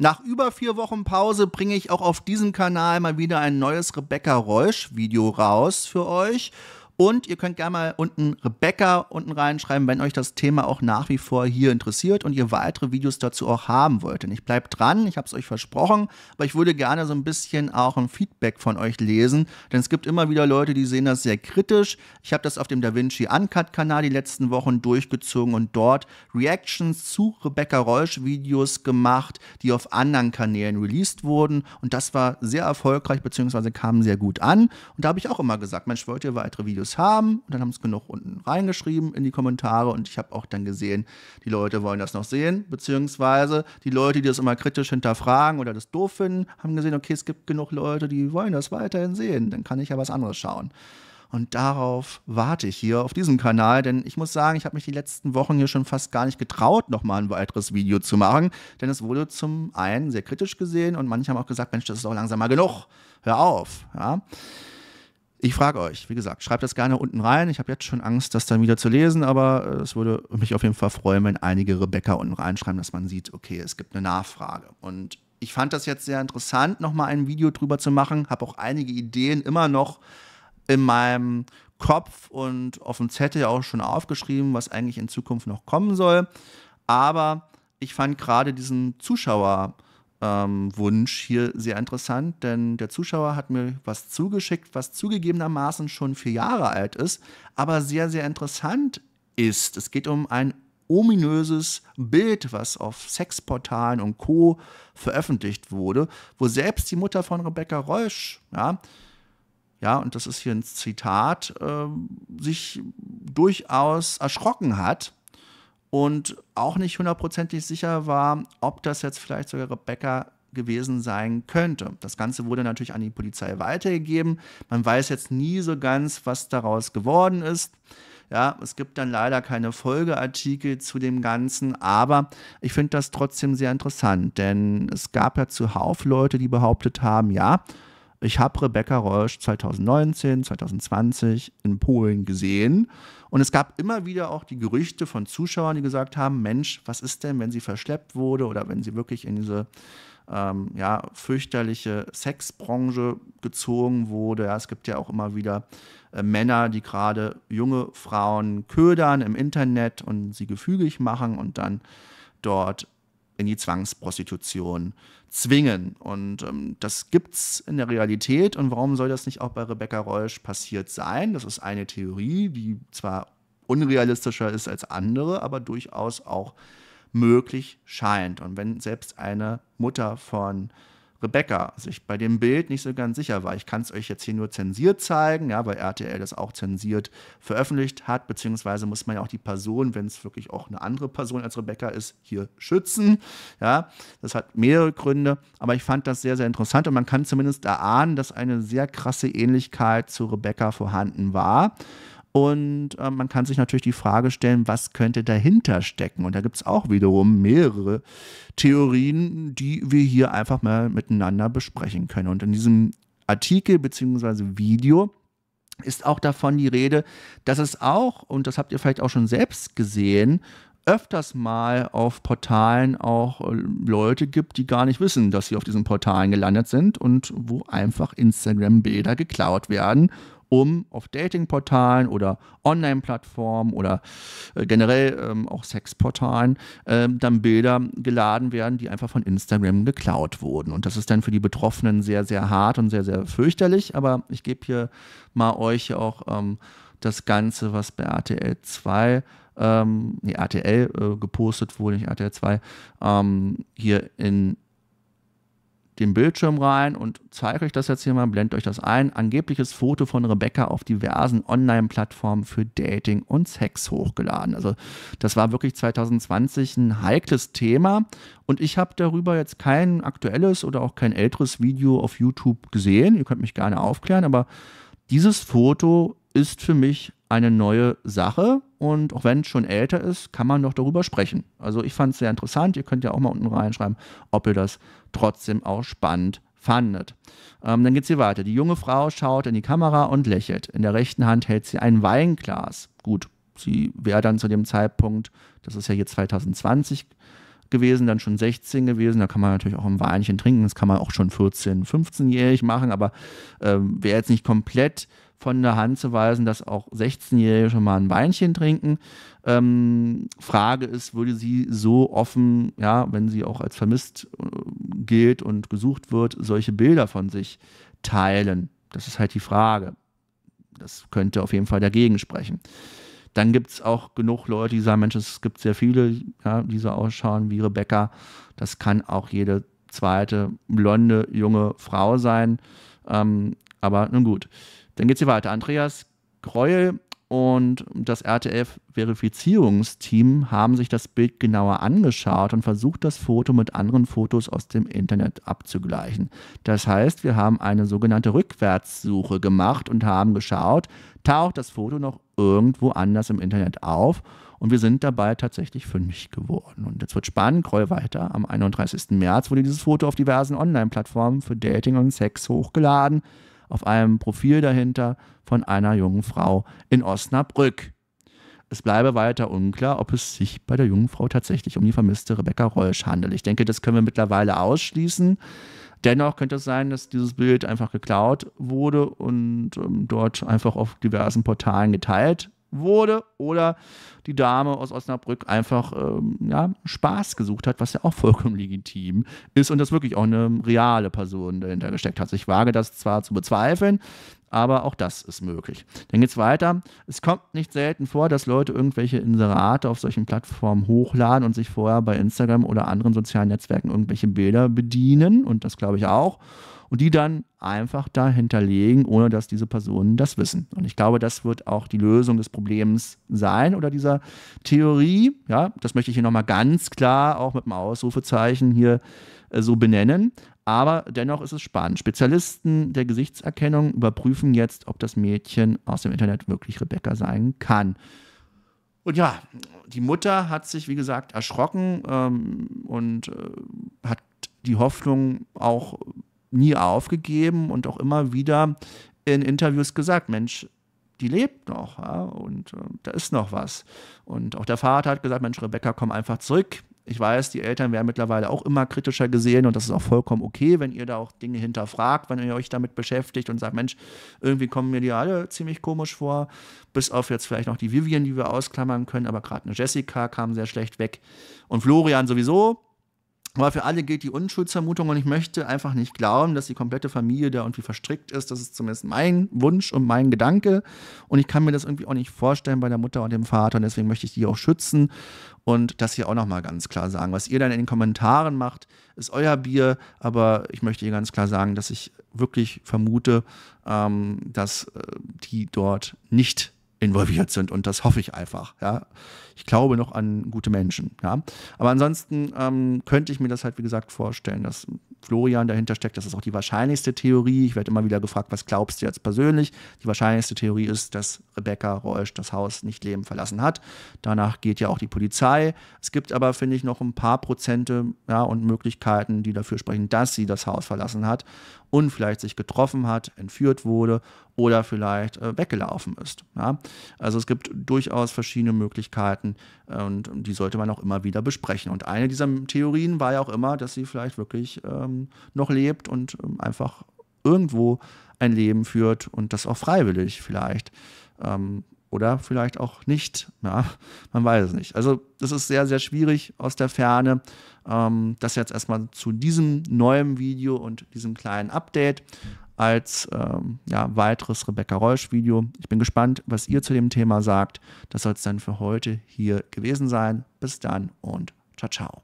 Nach über vier Wochen Pause bringe ich auch auf diesem Kanal mal wieder ein neues Rebecca Reusch Video raus für euch. Und ihr könnt gerne mal unten Rebecca unten reinschreiben, wenn euch das Thema auch nach wie vor hier interessiert und ihr weitere Videos dazu auch haben wollt. Denn ich bleibe dran, ich habe es euch versprochen, aber ich würde gerne so ein bisschen auch ein Feedback von euch lesen, denn es gibt immer wieder Leute, die sehen das sehr kritisch. Ich habe das auf dem DaVinci Uncut-Kanal die letzten Wochen durchgezogen und dort Reactions zu Rebecca Reusch-Videos gemacht, die auf anderen Kanälen released wurden. Und das war sehr erfolgreich, beziehungsweise kam sehr gut an. Und da habe ich auch immer gesagt, Mensch, wollt ihr weitere Videos es haben. Und dann haben es genug unten reingeschrieben in die Kommentare. Und ich habe auch dann gesehen, die Leute wollen das noch sehen. Beziehungsweise die Leute, die das immer kritisch hinterfragen oder das doof finden, haben gesehen, okay, es gibt genug Leute, die wollen das weiterhin sehen. Dann kann ich ja was anderes schauen. Und darauf warte ich hier auf diesem Kanal, denn ich muss sagen, ich habe mich die letzten Wochen hier schon fast gar nicht getraut, nochmal ein weiteres Video zu machen, denn es wurde zum einen sehr kritisch gesehen und manche haben auch gesagt, Mensch, das ist doch langsam mal genug, hör auf. Ja. Ich frage euch, wie gesagt, schreibt das gerne unten rein. Ich habe jetzt schon Angst, das dann wieder zu lesen, aber äh, es würde mich auf jeden Fall freuen, wenn einige Rebecca unten reinschreiben, dass man sieht, okay, es gibt eine Nachfrage. Und ich fand das jetzt sehr interessant, nochmal ein Video drüber zu machen. Habe auch einige Ideen immer noch in meinem Kopf und auf dem Zettel auch schon aufgeschrieben, was eigentlich in Zukunft noch kommen soll. Aber ich fand gerade diesen Zuschauer- ähm, Wunsch hier sehr interessant, denn der Zuschauer hat mir was zugeschickt, was zugegebenermaßen schon vier Jahre alt ist, aber sehr, sehr interessant ist. Es geht um ein ominöses Bild, was auf Sexportalen und Co. veröffentlicht wurde, wo selbst die Mutter von Rebecca Reusch, ja, ja, und das ist hier ein Zitat, äh, sich durchaus erschrocken hat, und auch nicht hundertprozentig sicher war, ob das jetzt vielleicht sogar Rebecca gewesen sein könnte. Das Ganze wurde natürlich an die Polizei weitergegeben. Man weiß jetzt nie so ganz, was daraus geworden ist. Ja, es gibt dann leider keine Folgeartikel zu dem Ganzen, aber ich finde das trotzdem sehr interessant, denn es gab ja zuhauf Leute, die behauptet haben, ja, ich habe Rebecca Reusch 2019, 2020 in Polen gesehen. Und es gab immer wieder auch die Gerüchte von Zuschauern, die gesagt haben, Mensch, was ist denn, wenn sie verschleppt wurde oder wenn sie wirklich in diese ähm, ja, fürchterliche Sexbranche gezogen wurde. Ja, es gibt ja auch immer wieder äh, Männer, die gerade junge Frauen ködern im Internet und sie gefügig machen und dann dort in die Zwangsprostitution zwingen. Und ähm, das es in der Realität. Und warum soll das nicht auch bei Rebecca Reusch passiert sein? Das ist eine Theorie, die zwar unrealistischer ist als andere, aber durchaus auch möglich scheint. Und wenn selbst eine Mutter von Rebecca sich bei dem Bild nicht so ganz sicher war. Ich kann es euch jetzt hier nur zensiert zeigen, ja, weil RTL das auch zensiert veröffentlicht hat, beziehungsweise muss man ja auch die Person, wenn es wirklich auch eine andere Person als Rebecca ist, hier schützen. Ja, das hat mehrere Gründe, aber ich fand das sehr, sehr interessant und man kann zumindest erahnen, dass eine sehr krasse Ähnlichkeit zu Rebecca vorhanden war. Und äh, man kann sich natürlich die Frage stellen, was könnte dahinter stecken? Und da gibt es auch wiederum mehrere Theorien, die wir hier einfach mal miteinander besprechen können. Und in diesem Artikel bzw. Video ist auch davon die Rede, dass es auch, und das habt ihr vielleicht auch schon selbst gesehen, öfters mal auf Portalen auch äh, Leute gibt, die gar nicht wissen, dass sie auf diesen Portalen gelandet sind und wo einfach Instagram-Bilder geklaut werden um auf Datingportalen oder Online-Plattformen oder äh, generell ähm, auch Sexportalen ähm, dann Bilder geladen werden, die einfach von Instagram geklaut wurden. Und das ist dann für die Betroffenen sehr, sehr hart und sehr, sehr fürchterlich. Aber ich gebe hier mal euch auch ähm, das Ganze, was bei RTL 2 ähm, nee, RTL äh, gepostet wurde, nicht RTL 2, ähm, hier in den Bildschirm rein und zeige euch das jetzt hier mal, blendet euch das ein. Angebliches Foto von Rebecca auf diversen Online-Plattformen für Dating und Sex hochgeladen. Also das war wirklich 2020 ein heikles Thema und ich habe darüber jetzt kein aktuelles oder auch kein älteres Video auf YouTube gesehen. Ihr könnt mich gerne aufklären, aber dieses Foto ist für mich eine neue Sache und auch wenn es schon älter ist, kann man noch darüber sprechen. Also ich fand es sehr interessant. Ihr könnt ja auch mal unten reinschreiben, ob ihr das trotzdem auch spannend fandet. Ähm, dann es hier weiter. Die junge Frau schaut in die Kamera und lächelt. In der rechten Hand hält sie ein Weinglas. Gut, sie wäre dann zu dem Zeitpunkt, das ist ja hier 2020 gewesen, dann schon 16 gewesen. Da kann man natürlich auch ein Weinchen trinken. Das kann man auch schon 14, 15-jährig machen, aber ähm, wäre jetzt nicht komplett von der Hand zu weisen, dass auch 16-Jährige schon mal ein Weinchen trinken. Ähm, Frage ist, würde sie so offen, ja, wenn sie auch als vermisst äh, gilt und gesucht wird, solche Bilder von sich teilen? Das ist halt die Frage. Das könnte auf jeden Fall dagegen sprechen. Dann gibt es auch genug Leute, die sagen, Mensch, es gibt sehr viele, ja, die so ausschauen wie Rebecca. Das kann auch jede zweite blonde junge Frau sein. Ähm, aber nun gut. Dann geht es hier weiter. Andreas Greuel und das RTF-Verifizierungsteam haben sich das Bild genauer angeschaut und versucht, das Foto mit anderen Fotos aus dem Internet abzugleichen. Das heißt, wir haben eine sogenannte Rückwärtssuche gemacht und haben geschaut, taucht das Foto noch irgendwo anders im Internet auf? Und wir sind dabei tatsächlich fündig geworden. Und jetzt wird spannend, Kroll weiter. Am 31. März wurde dieses Foto auf diversen Online-Plattformen für Dating und Sex hochgeladen auf einem Profil dahinter von einer jungen Frau in Osnabrück. Es bleibe weiter unklar, ob es sich bei der jungen Frau tatsächlich um die vermisste Rebecca Rolsch handelt. Ich denke, das können wir mittlerweile ausschließen. Dennoch könnte es sein, dass dieses Bild einfach geklaut wurde und ähm, dort einfach auf diversen Portalen geteilt wurde oder die Dame aus Osnabrück einfach ähm, ja, Spaß gesucht hat, was ja auch vollkommen legitim ist und das wirklich auch eine reale Person dahinter gesteckt hat. Ich wage das zwar zu bezweifeln, aber auch das ist möglich. Dann geht es weiter. Es kommt nicht selten vor, dass Leute irgendwelche Inserate auf solchen Plattformen hochladen und sich vorher bei Instagram oder anderen sozialen Netzwerken irgendwelche Bilder bedienen und das glaube ich auch und die dann einfach dahinter legen, ohne dass diese Personen das wissen. Und ich glaube, das wird auch die Lösung des Problems sein oder dieser Theorie. Ja, das möchte ich hier nochmal ganz klar auch mit einem Ausrufezeichen hier äh, so benennen. Aber dennoch ist es spannend. Spezialisten der Gesichtserkennung überprüfen jetzt, ob das Mädchen aus dem Internet wirklich Rebecca sein kann. Und ja, die Mutter hat sich, wie gesagt, erschrocken ähm, und äh, hat die Hoffnung auch nie aufgegeben und auch immer wieder in Interviews gesagt, Mensch, die lebt noch ja, und äh, da ist noch was. Und auch der Vater hat gesagt, Mensch, Rebecca, komm einfach zurück. Ich weiß, die Eltern werden mittlerweile auch immer kritischer gesehen und das ist auch vollkommen okay, wenn ihr da auch Dinge hinterfragt, wenn ihr euch damit beschäftigt und sagt, Mensch, irgendwie kommen mir die alle ziemlich komisch vor, bis auf jetzt vielleicht noch die Vivian, die wir ausklammern können, aber gerade eine Jessica kam sehr schlecht weg und Florian sowieso, aber für alle gilt die Unschuldsvermutung und ich möchte einfach nicht glauben, dass die komplette Familie da irgendwie verstrickt ist. Das ist zumindest mein Wunsch und mein Gedanke. Und ich kann mir das irgendwie auch nicht vorstellen bei der Mutter und dem Vater. Und deswegen möchte ich die auch schützen und das hier auch nochmal ganz klar sagen. Was ihr dann in den Kommentaren macht, ist euer Bier. Aber ich möchte hier ganz klar sagen, dass ich wirklich vermute, ähm, dass äh, die dort nicht involviert sind. Und das hoffe ich einfach. Ja. Ich glaube noch an gute Menschen. Ja. Aber ansonsten ähm, könnte ich mir das halt, wie gesagt, vorstellen, dass Florian dahinter steckt. Das ist auch die wahrscheinlichste Theorie. Ich werde immer wieder gefragt, was glaubst du jetzt persönlich? Die wahrscheinlichste Theorie ist, dass Rebecca Reusch das Haus nicht leben verlassen hat. Danach geht ja auch die Polizei. Es gibt aber, finde ich, noch ein paar Prozente ja, und Möglichkeiten, die dafür sprechen, dass sie das Haus verlassen hat und vielleicht sich getroffen hat, entführt wurde oder vielleicht äh, weggelaufen ist. Ja? Also es gibt durchaus verschiedene Möglichkeiten äh, und die sollte man auch immer wieder besprechen. Und eine dieser Theorien war ja auch immer, dass sie vielleicht wirklich ähm, noch lebt und ähm, einfach irgendwo ein Leben führt und das auch freiwillig vielleicht ähm, oder vielleicht auch nicht. Ja, man weiß es nicht. Also das ist sehr, sehr schwierig aus der Ferne. Ähm, das jetzt erstmal zu diesem neuen Video und diesem kleinen Update als ähm, ja, weiteres Rebecca Reusch-Video. Ich bin gespannt, was ihr zu dem Thema sagt. Das soll es dann für heute hier gewesen sein. Bis dann und ciao, ciao.